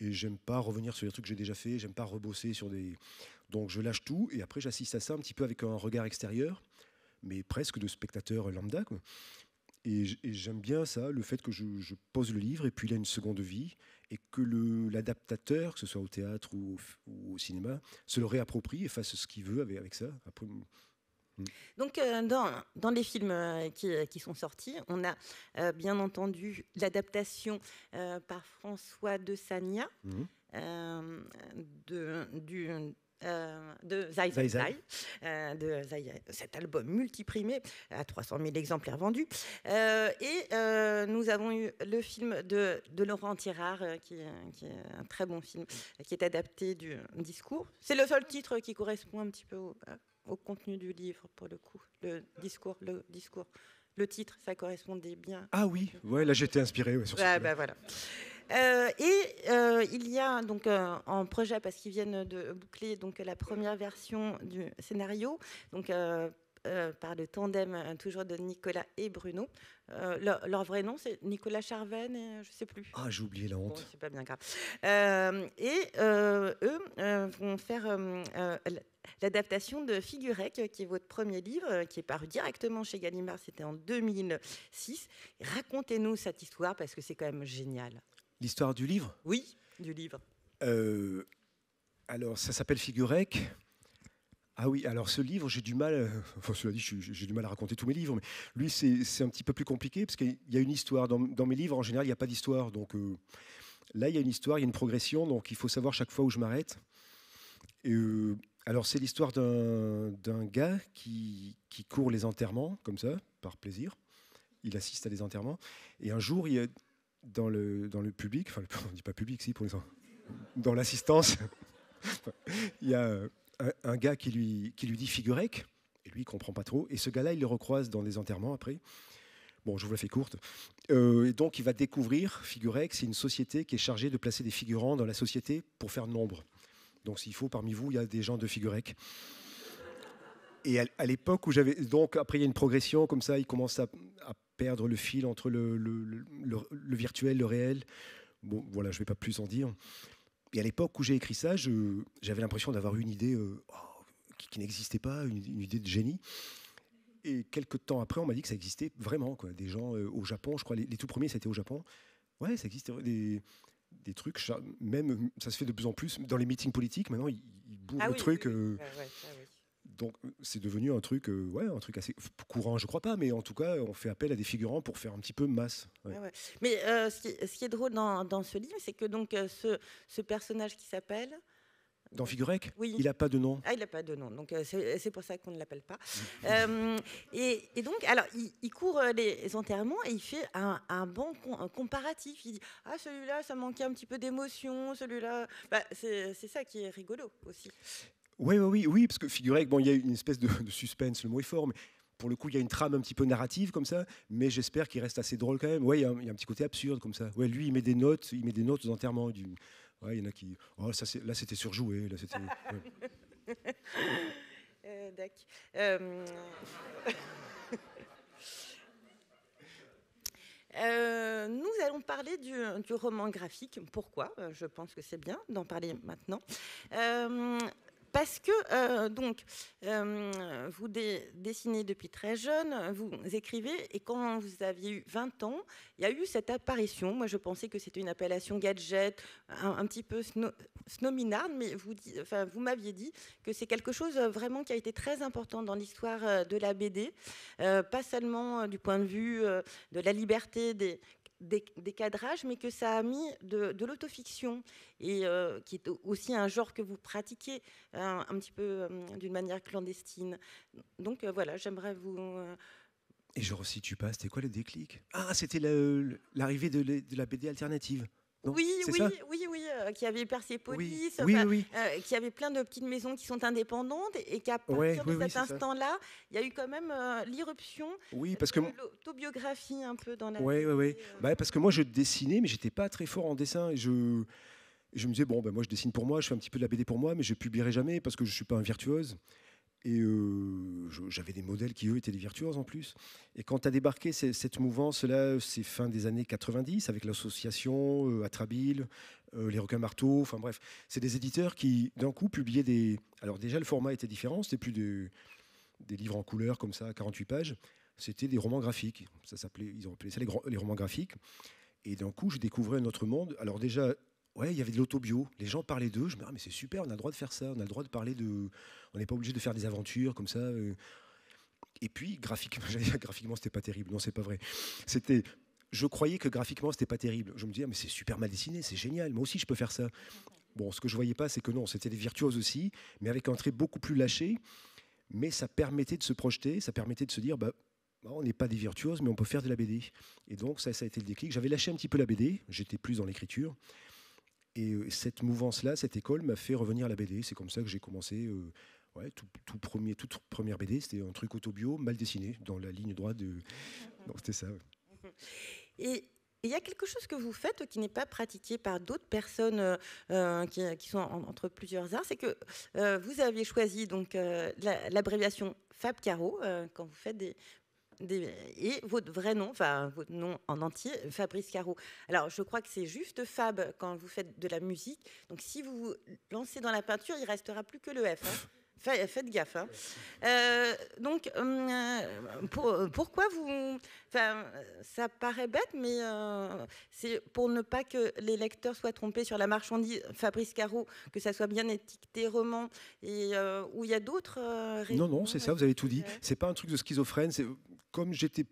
et j'aime pas revenir sur les trucs que j'ai déjà fait, j'aime pas rebosser sur des. Donc je lâche tout et après j'assiste à ça un petit peu avec un regard extérieur, mais presque de spectateur lambda. Et j'aime bien ça, le fait que je, pose le livre et puis il a une seconde vie et que l'adaptateur, que ce soit au théâtre ou au, ou au, cinéma, se le réapproprie et fasse ce qu'il veut avec, avec ça. Après, donc, euh, dans, dans, les films euh, qui, euh, qui, sont sortis, on a bien entendu l'adaptation par François de Sania mhm. de, du, de de cet album multiprimé à 300 000 exemplaires vendus. et nous avons eu le film de, de Laurent Tirard, qui, qui, est un très bon film, qui est adapté du discours. C'est le seul titre qui correspond un petit peu au, au contenu du livre, pour le coup. Le discours, le discours. Le titre, ça correspondait bien. Ah oui, ouais, là j'étais inspiré. Bah, euh, et euh, il y a donc euh, en projet, parce qu'ils viennent de boucler donc, la première version du scénario, donc euh, par le tandem euh, toujours de Nicolas et Bruno. Euh, leur, vrai nom, c'est Nicolas Charven je je sais plus. Ah, j'ai oublié la honte. c'est pas bien grave. et eux vont faire l'adaptation de Figurec, qui est votre premier livre, qui est paru directement chez Gallimard, c'était en 2006. Racontez-nous cette histoire parce que c'est quand même génial. L'histoire du livre Oui, du livre. alors, ça s'appelle Figurec. Ah oui, alors ce livre, j'ai du mal, euh, enfin cela dit, j'ai du mal à raconter tous mes livres, mais lui, c'est un petit peu plus compliqué parce qu'il y a une histoire. Dans, mes livres, en général, il n'y a pas d'histoire. Donc euh, là, il y a une histoire, il y a une progression, donc il faut savoir chaque fois où je m'arrête. Euh, alors, c'est l'histoire d'un gars qui, court les enterrements, comme ça, par plaisir. Il assiste à des enterrements. Et un jour, il dans le, public, enfin, on ne dit pas public, si, pour les Dans l'assistance, il y a un, gars qui lui, qui lui dit figurec, et lui, il comprend pas trop. Et ce gars-là, il le recroise dans des enterrements après. Bon, je vous la fais courte. Euh, et donc, il va découvrir figurec. c'est une société qui est chargée de placer des figurants dans la société pour faire nombre. Donc, s'il faut, parmi vous, il y a des gens de Figurec. Et à, l'époque où j'avais. Donc, après, il y a une progression, comme ça, il commence à, perdre le fil entre le, le, virtuel, le réel. Bon, voilà, je ne vais pas plus en dire. Et à l'époque où j'ai écrit ça, j'avais l'impression d'avoir une idée euh, oh, qui, n'existait pas, une, idée de génie. Et quelques temps après, on m'a dit que ça existait vraiment. Quoi. Des gens euh, au Japon, je crois, les, tout premiers, c'était au Japon. Ouais, ça existe. Des, des trucs, même ça se fait de plus en plus dans les meetings politiques. Maintenant, ils, ils le truc donc c'est devenu un truc, euh, ouais, un truc assez courant, je crois pas, mais en tout cas, on fait appel à des figurants pour faire un petit peu masse. Mais euh, ce, qui, est drôle dans, ce livre, c'est que donc euh, ce, ce personnage qui s'appelle dans Figurec Il n'a pas de nom. Ah, il n'a pas de nom. Donc, c'est pour ça qu'on ne l'appelle pas. et, donc, alors, il, court les, enterrements et il fait un, bon comparatif. Il dit Ah, celui-là, ça manquait un petit peu d'émotion. Celui-là. Bah, c'est ça qui est rigolo aussi. Oui, oui, oui, oui, parce que figurez qu'il bon, y a une espèce de, suspense, le mot est fort, mais pour le coup, il y a une trame un petit peu narrative comme ça, mais j'espère qu'il reste assez drôle quand même. Oui, il y, a un, petit côté absurde comme ça. lui, il met des notes, il met des notes aux enterrements. il y en a qui, oh, là, c'était surjoué, là, c'était. Euh, euh, euh, nous allons parler du, roman graphique. Pourquoi Je pense que c'est bien d'en parler maintenant parce que euh, donc euh, vous dessinez depuis très jeune, vous écrivez, et quand vous aviez eu 20 ans, il y a eu cette apparition. Moi, je pensais que c'était une appellation gadget, un, petit peu snowminard, mais vous, m'aviez dit que c'est quelque chose euh, vraiment qui a été très important dans l'histoire de la BD, pas seulement du point de vue de la liberté des des, cadrages, mais que ça a mis de, l'autofiction, et euh, qui est aussi un genre que vous pratiquez hein, un, petit peu euh, d'une manière clandestine. Donc euh, voilà, j'aimerais vous. Et je resitue pas, c'était quoi le déclic Ah, c'était l'arrivée de, de, la BD alternative oui, oui, oui, euh, oui, qui avait Persepolis, oui. Euh, qui avait plein de petites maisons qui sont indépendantes et qu'à partir de cet instant-là, il y a eu quand même euh, l'irruption oui, de l'autobiographie un peu dans la. Oui, oui, oui. parce que moi, je dessinais, mais j'étais pas très fort en dessin. Je je me disais bon, ben moi, je dessine pour moi, je fais un petit peu de la BD pour moi, mais je publierai jamais parce que je suis pas un virtuose. Et euh, j'avais des modèles qui, eux, étaient des virtuoses en plus. Et quand a débarqué cette mouvance-là, c'est fin des années 90, avec l'association euh, Atrabile, euh, Les Requins Marteaux, enfin bref, c'est des éditeurs qui, d'un coup, publiaient des. Alors, déjà, le format était différent, c'était plus des, des livres en couleur comme ça, 48 pages, c'était des romans graphiques. Ça s'appelait, ils ont appelé ça les, les romans graphiques. Et d'un coup, je découvrais un autre monde. Alors, déjà, ouais, il y avait de l'auto-bio, Les gens parlaient d'eux. Je me disais, ah, mais c'est super, on a le droit de faire ça. On a le droit de parler de. On n'est pas obligé de faire des aventures comme ça. Euh. Et puis, graphiquement, graphiquement c'était pas terrible. Non, c'est pas vrai. C'était. Je croyais que graphiquement, c'était pas terrible. Je me disais, ah, mais c'est super mal dessiné, c'est génial. Moi aussi, je peux faire ça. Bon, ce que je voyais pas, c'est que non, c'était des virtuoses aussi, mais avec un trait beaucoup plus lâché. Mais ça permettait de se projeter, ça permettait de se dire, bah, bah on n'est pas des virtuoses, mais on peut faire de la BD. Et donc, ça, ça a été le déclic. J'avais lâché un petit peu la BD, j'étais plus dans l'écriture. Et euh, cette mouvance-là, cette école m'a fait revenir à la BD. C'est comme ça que j'ai commencé. Euh, tout, premier, toute première BD, c'était un truc autobio, mal dessiné, dans la ligne droite de. c'était ça. Et il y a quelque chose que vous faites qui n'est pas pratiqué par d'autres personnes euh, qui, sont entre plusieurs arts, c'est que vous aviez choisi donc l'abréviation Fab Caro quand vous faites des et votre vrai nom, enfin votre nom en entier, Fabrice Caro. Alors je crois que c'est juste Fab quand vous faites de la musique. Donc si vous vous lancez dans la peinture, il restera plus que le F. Hein. Faites gaffe. Hein. Euh, donc, euh, pourquoi vous... ça paraît bête, mais euh, c'est pour ne pas que les lecteurs soient trompés sur la marchandise Fabrice Caro, que ça soit bien étiqueté roman, et où il y a d'autres... non, non, c'est ça, vous avez tout dit. C'est pas un truc de schizophrène. Comme j'étais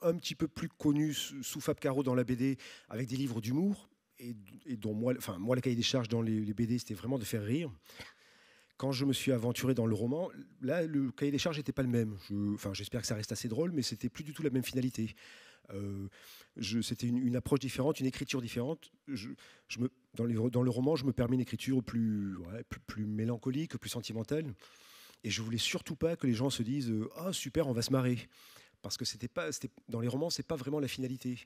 un petit peu plus connu sous Fab Caro dans la BD, avec des livres d'humour, et, dont moi, enfin, moi, la cahier des charges dans les, les BD, c'était vraiment de faire rire quand je me suis aventuré dans le roman, là, le cahier des charges n'était pas le même. enfin, j'espère que ça reste assez drôle, mais c'était plus du tout la même finalité. Euh, c'était une, approche différente, une écriture différente. dans, le roman, je me permets une écriture plus, mélancolique, plus sentimentale. Et je voulais surtout pas que les gens se disent euh, Ah, super, on va se marrer. Parce que c'était pas, dans les romans, c'est pas vraiment la finalité.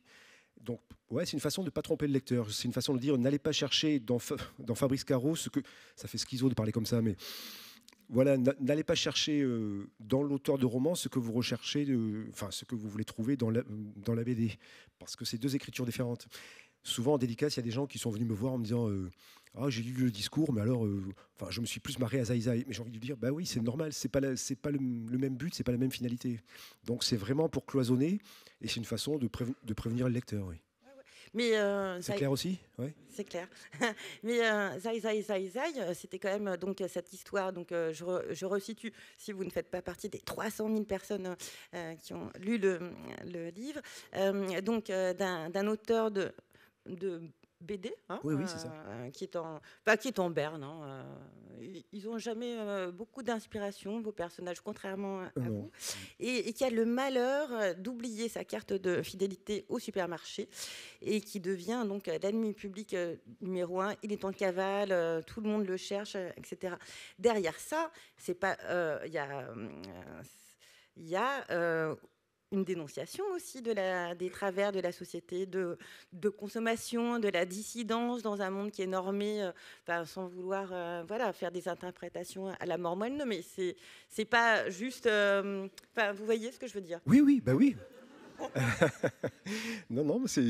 Donc, ouais, c'est une façon de ne pas tromper le lecteur. C'est une façon de dire n'allez pas chercher dans, Fabrice Caro ce que. Ça fait schizo de parler comme ça, mais. Voilà, n'allez pas chercher euh, dans l'auteur de roman ce que vous recherchez, euh, enfin, ce que vous voulez trouver dans la, dans la BD, parce que c'est deux écritures différentes. Souvent, en dédicace, il y a des gens qui sont venus me voir en me disant. Euh, ah, j'ai lu le discours, mais alors, euh, enfin, je me suis plus marré à Zaïzaï. Mais j'ai envie de dire, bah oui, c'est normal, c'est pas, c'est pas le, même but, c'est pas la même finalité. Donc c'est vraiment pour cloisonner, et c'est une façon de, de prévenir le lecteur, oui. Mais euh, c'est clair aussi, C'est clair. Mais euh, Zai euh, c'était quand même donc cette histoire. Donc je, je, resitue. Si vous ne faites pas partie des 300 000 personnes qui ont lu le, livre, donc d'un, d'un auteur de de BD, hein, oui, oui, ça. Euh, qui est en, pas qui est en Berne. Hein, euh, ils n'ont jamais euh, beaucoup d'inspiration, vos personnages, contrairement à vous, et, qui a le malheur d'oublier sa carte de fidélité au supermarché et qui devient donc l'ennemi public numéro un. Il est en cavale, tout le monde le cherche, etc. Derrière ça, c'est pas, il y a il y a une dénonciation aussi de la, des travers de la société, de, de, consommation, de la dissidence dans un monde qui est normé, euh, sans vouloir euh, voilà, faire des interprétations à la non. mais c'est, c'est pas juste... Euh, vous voyez ce que je veux dire Oui, oui, bah oui. non, non, c'est,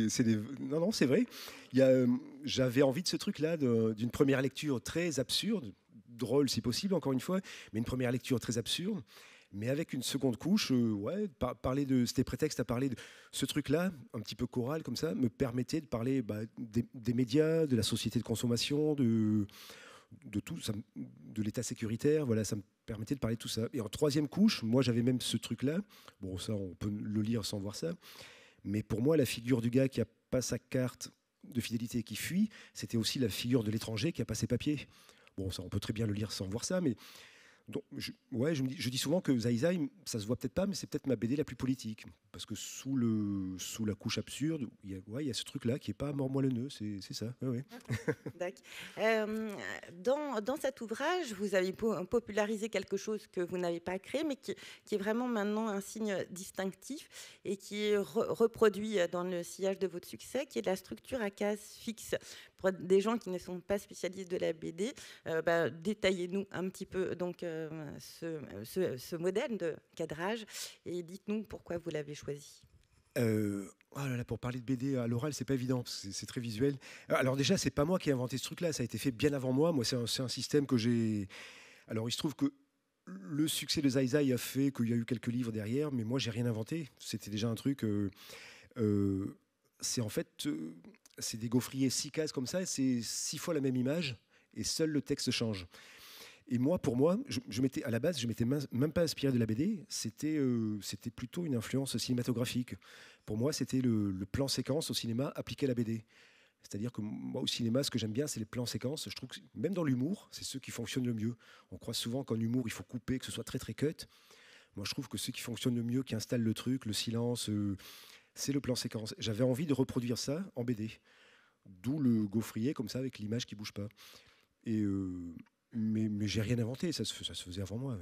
non, non, c'est vrai. Il j'avais envie de ce truc-là, d'une première lecture très absurde, drôle si possible, encore une fois, mais une première lecture très absurde mais avec une seconde couche, euh, ouais, parler de, c'était prétexte à parler de ce truc-là, un petit peu choral comme ça, me permettait de parler bah, des, médias, de la société de consommation, de, de tout, de l'état sécuritaire, voilà, ça me permettait de parler de tout ça. Et en troisième couche, moi j'avais même ce truc-là, bon ça on peut le lire sans voir ça, mais pour moi la figure du gars qui a pas sa carte de fidélité et qui fuit, c'était aussi la figure de l'étranger qui a pas ses papiers. Bon ça on peut très bien le lire sans voir ça, mais donc, je, ouais, je, me dis, je dis souvent que Zai, ça se voit peut-être pas, mais c'est peut-être ma BD la plus politique. Parce que sous, le, sous la couche absurde, il y a, ouais, il y a ce truc-là qui n'est pas mort moelleux, c'est, c'est ça. Euh, dans, dans, cet ouvrage, vous avez popularisé quelque chose que vous n'avez pas créé, mais qui, est vraiment maintenant un signe distinctif et qui est reproduit dans le sillage de votre succès, qui est la structure à cases fixes des gens qui ne sont pas spécialistes de la BD, euh, bah, détaillez-nous un petit peu donc, euh, ce, modèle de cadrage et dites-nous pourquoi vous l'avez choisi. Euh, oh là là, pour parler de BD à l'oral, c'est pas évident, c'est très visuel. Alors déjà, c'est pas moi qui ai inventé ce truc-là, ça a été fait bien avant moi. Moi, c'est un, système que j'ai. Alors, il se trouve que le succès de Zai a fait qu'il y a eu quelques livres derrière, mais moi, j'ai rien inventé. C'était déjà un truc. c'est en fait, c'est des gaufriers six cases comme ça, c'est six fois la même image, et seul le texte change. Et moi, pour moi, je, m'étais à la base, je m'étais même pas inspiré de la BD. C'était, euh, c'était plutôt une influence cinématographique. Pour moi, c'était le, plan séquence au cinéma appliqué à la BD. C'est-à-dire que moi, au cinéma, ce que j'aime bien, c'est les plans séquences. Je trouve que même dans l'humour, c'est ceux qui fonctionnent le mieux. On croit souvent qu'en humour, il faut couper, que ce soit très très cut. Moi, je trouve que ceux qui fonctionnent le mieux, qui installent le truc, le silence, euh, c'est le plan séquence. J'avais envie de reproduire ça en BD, d'où le gaufrier comme ça avec l'image qui bouge pas. Et euh, mais, mais j'ai rien inventé, ça se, faisait avant moi.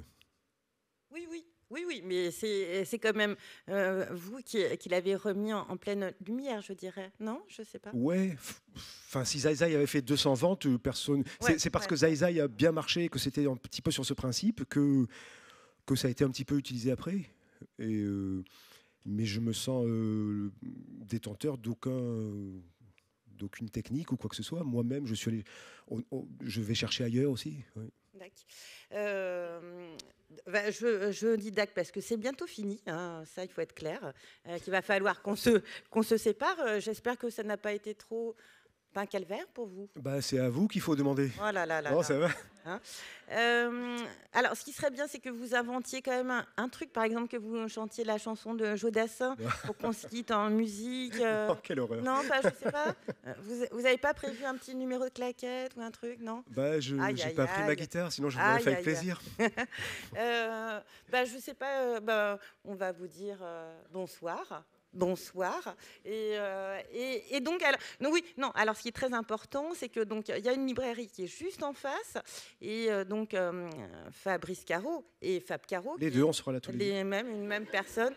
Oui, oui, oui, oui, mais c'est quand même euh, vous qui, qui l'avez remis en, pleine lumière, je dirais. Non, je sais pas. Ouais. Enfin, si Zaïza avait fait 200 ventes, euh, personne. c'est parce que Zai a bien marché, que c'était un petit peu sur ce principe, que que ça a été un petit peu utilisé après. Et mais je me sens euh, détenteur d'aucun d'aucune technique ou quoi que ce soit. Moi-même, je suis je vais chercher ailleurs aussi. Euh, ben, je, dis DAC parce que c'est bientôt fini, hein, ça il faut être clair, euh, Il va falloir qu'on se, qu'on se sépare. J'espère que ça n'a pas été trop pas un calvaire pour vous bah, C'est à vous qu'il faut demander. Oh là là là non, ça va. Hein euh, alors, ce qui serait bien, c'est que vous inventiez quand même un, truc, par exemple, que vous chantiez la chanson de Jodassin pour qu'on se quitte en musique. Euh. Oh, quelle horreur Non, je sais pas. Euh, vous n'avez pas prévu un petit numéro de claquette ou un truc, non bah, Je n'ai pas pris ma guitare, sinon je vous aurais fait plaisir. euh, bah, je sais pas, bah, on va vous dire bonsoir bonsoir. Et, euh, donc, non, oui, non. Alors, ce qui est très important, c'est que donc il y a une librairie qui est juste en face, et euh, donc euh, Fabrice Caro et Fab Caro. Les deux, on sera là tous les, Mêmes, une même personne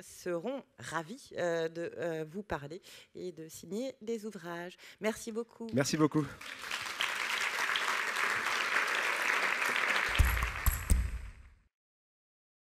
seront ravis de vous parler et de signer des ouvrages. Merci beaucoup. Merci beaucoup.